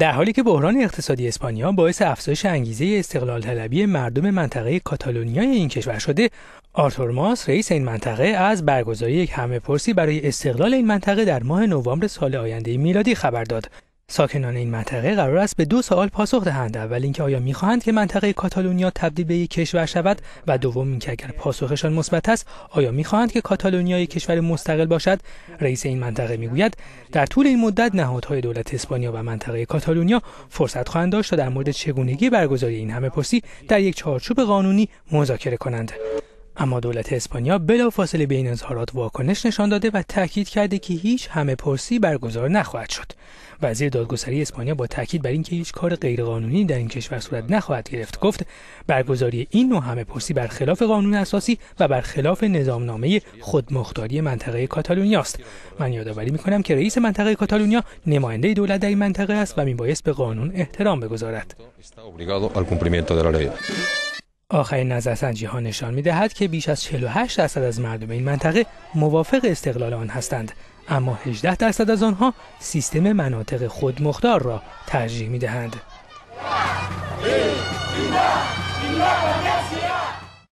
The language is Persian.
در حالی که بحران اقتصادی اسپانیا باعث افزایش انگیزه استقلال طلبی مردم منطقه کاتالونیای این کشور شده، آرتور ماس رئیس این منطقه از برگزاری یک همه پرسی برای استقلال این منطقه در ماه نوامبر سال آینده میلادی خبر داد ساکنان این منطقه قرار است به دو سوال پاسخ دهند اول اینکه آیا میخواهند که منطقه کاتالونیا تبدیل به یک کشور شود و دوم اینکه اگر پاسخشان مثبت است آیا میخواهند که کاتالونیا یک کشور مستقل باشد رئیس این منطقه میگوید در طول این مدت نهادهای دولت اسپانیا و منطقه کاتالونیا فرصت خواهند داشت تا در مورد چگونگی برگزاری این همه پرسی در یک چارچوب قانونی مذاکره کنند اما دولت اسپانیا بلافاصله به این اظهارات واکنش نشان داده و تاکید کرده که هیچ همه پرسی برگزار نخواهد شد. وزیر دادگستری اسپانیا با تاکید بر اینکه هیچ کار غیرقانونی در این کشور صورت نخواهد گرفت گفت برگزاری این نوع همه پرسی برخلاف قانون اساسی و برخلاف نظامنامه خودمختاری منطقه کاتالونیا است. من یادآوری میکنم که رئیس منطقه کاتالونیا نماینده دولت در این منطقه است و میبایست به قانون احترام بگذارد. آخرین نظرسنجی ها نشان می دهد که بیش از 48 درصد از مردم این منطقه موافق استقلال آن هستند اما 18 درصد از آنها سیستم مناطق خودمختار را ترجیح می دهند.